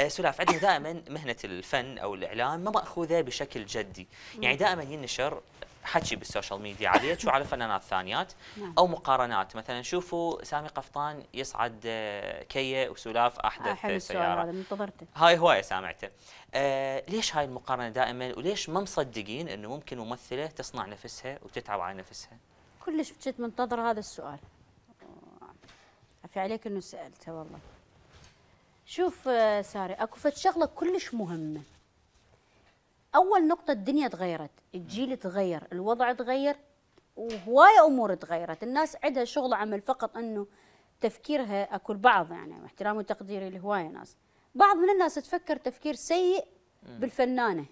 آه، سلاف عندنا دائما مهنه الفن او الاعلام ما ماخوذه بشكل جدي يعني دائما ينشر حكي بالسوشيال ميديا عليه شو على فنانات ثانيات نعم. او مقارنات مثلا شوفوا سامي قفطان يصعد آه، كيه وسلاف احدث آه سياره هذا منتظرته هاي هوايه سامعته آه ليش هاي المقارنه دائما وليش ما مصدقين انه ممكن ممثله تصنع نفسها وتتعب على نفسها كلش كنت منتظره هذا السؤال عفي عليك انه سالته والله شوف آه، ساري اكو فد شغله كلش مهمه اول نقطه الدنيا تغيرت الجيل تغير الوضع تغير وهوايه امور تغيرت الناس عندها شغل عمل فقط انه تفكيرها اكو البعض يعني احترامي وتقديري لهوايه ناس بعض من الناس تفكر تفكير سيء بالفنانه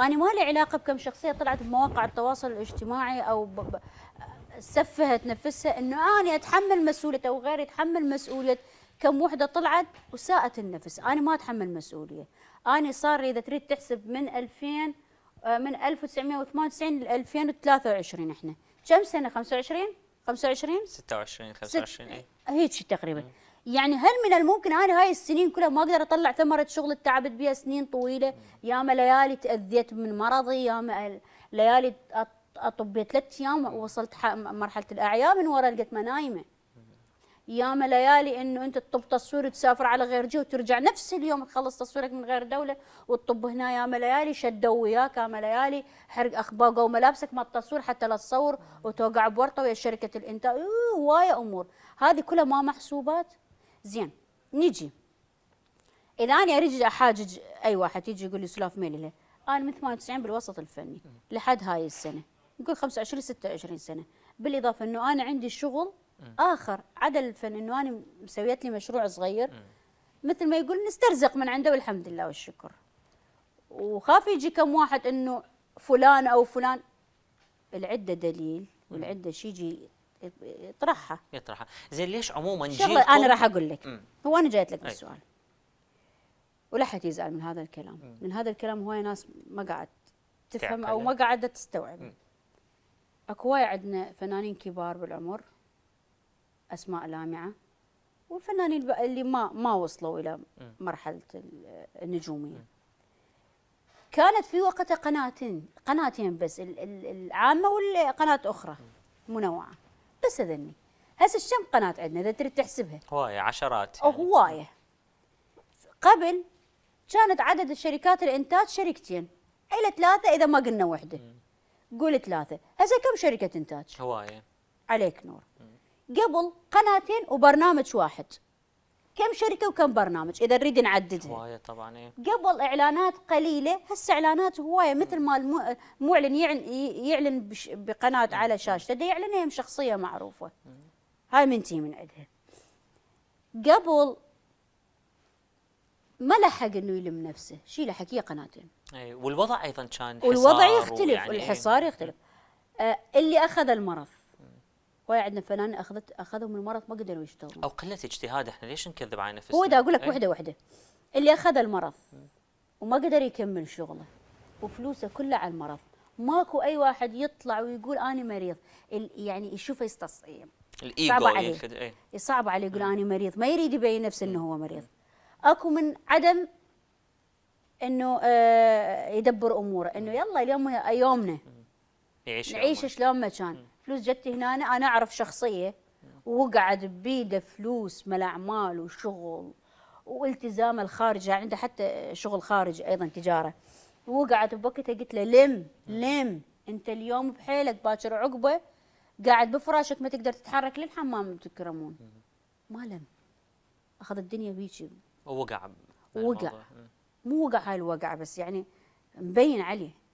انا ما لي علاقه بكم شخصيه طلعت بمواقع التواصل الاجتماعي او سفهت نفسها انه انا اتحمل مسؤوليه او غيري يتحمل مسؤوليه كم وحده طلعت وساءت النفس انا ما اتحمل مسؤوليه انا صار اذا تريد تحسب من 2000 آه، من 1998 ل 2023 احنا كم سنه 25 25 26 25 ست... إيه. هيك تقريبا مم. يعني هل من الممكن انا هاي السنين كلها ما اقدر اطلع ثمره شغل تعبت بها سنين طويله ياما ليالي تاذيت من مرضي ياما ليالي اطبيت ثلاث ايام ووصلت مرحله الاعياء من ورا لقيت منايمه ياما ليالي انه انت تطب تصوير وتسافر على غير جهه وترجع نفس اليوم تخلص تصويرك من غير دوله وتطب هنا ياما ليالي شدوا وياك ياما ليالي حرق اخباقه وملابسك ما التصوير حتى لا تصور وتوقع بورطه ويا شركه الانتاج هوايه امور هذه كلها ما محسوبات زين نجي اذا انا اريد احاجج اي واحد يجي يقول لي سلاف ميلي له انا من 98 بالوسط الفني لحد هاي السنه نقول 25 26 سنه بالاضافه انه انا عندي شغل اخر عدا الفن انه انا مسويت لي مشروع صغير مثل ما يقول نسترزق من عنده والحمد لله والشكر وخاف يجي كم واحد انه فلان او فلان العده دليل والعده شيء يجي يطرحها يطرحها زين ليش عموما جيلكم انا راح اقول لك هو انا جايت لك بالسؤال ولا حد يزعل من هذا الكلام من هذا الكلام هواي ناس ما قاعد تفهم او ما قاعده تستوعب اكو هواي عندنا فنانين كبار بالعمر اسماء لامعه والفنانين اللي ما ما وصلوا الى مرحله النجوميه. كانت في وقتها قناتين قناتين بس العامه والقناه اخرى منوعه بس هذني هسه شم قناه عندنا اذا تريد تحسبها؟ هوايه عشرات يعني. هوايه قبل كانت عدد الشركات الانتاج شركتين الى ثلاثه اذا ما قلنا وحده قول ثلاثه هسه كم شركه انتاج؟ هوايه عليك نور مم. قبل قناتين وبرنامج واحد كم شركه وكم برنامج اذا نريد نعددها هوايه طبعا إيه؟ قبل اعلانات قليله هسه اعلانات هوايه مثل ما المعلن يعلن بقناه على شاشته ده يعلنها شخصيه معروفه هاي من تي من عندها قبل ما لحق انه يلم نفسه شي لحق هي قناتين اي والوضع ايضا كان والوضع يختلف يعني الحصار يختلف إيه. آه اللي اخذ المرض هواي عندنا فنان اخذت اخذهم المرض ما قدروا يشتغلون او قله اجتهاد احنا ليش نكذب على نفسنا؟ هو ده اقول لك أيه؟ وحده وحده اللي اخذ المرض وما قدر يكمل شغله وفلوسه كلها على المرض ماكو اي واحد يطلع ويقول انا مريض يعني يشوفه يستص الايجو صعب يعني عليه إيه. صعب عليه يقول انا مريض ما يريد يبين نفسه انه هو مريض اكو من عدم انه آه، يدبر اموره انه يلا اليوم يومنا يعيش نعيش شلون ما كان فلوس جت هنا انا اعرف شخصيه وقعد بيده فلوس من اعمال وشغل والتزام الخارجي يعني عنده حتى شغل خارج ايضا تجاره وقعد بوقتها قلت له لم لم انت اليوم بحيلك باكر عقبه قاعد بفراشك ما تقدر تتحرك للحمام تكرمون ما لم اخذ الدنيا بيجي ووقع وقع مو وقع هاي الوقعه بس يعني مبين عليه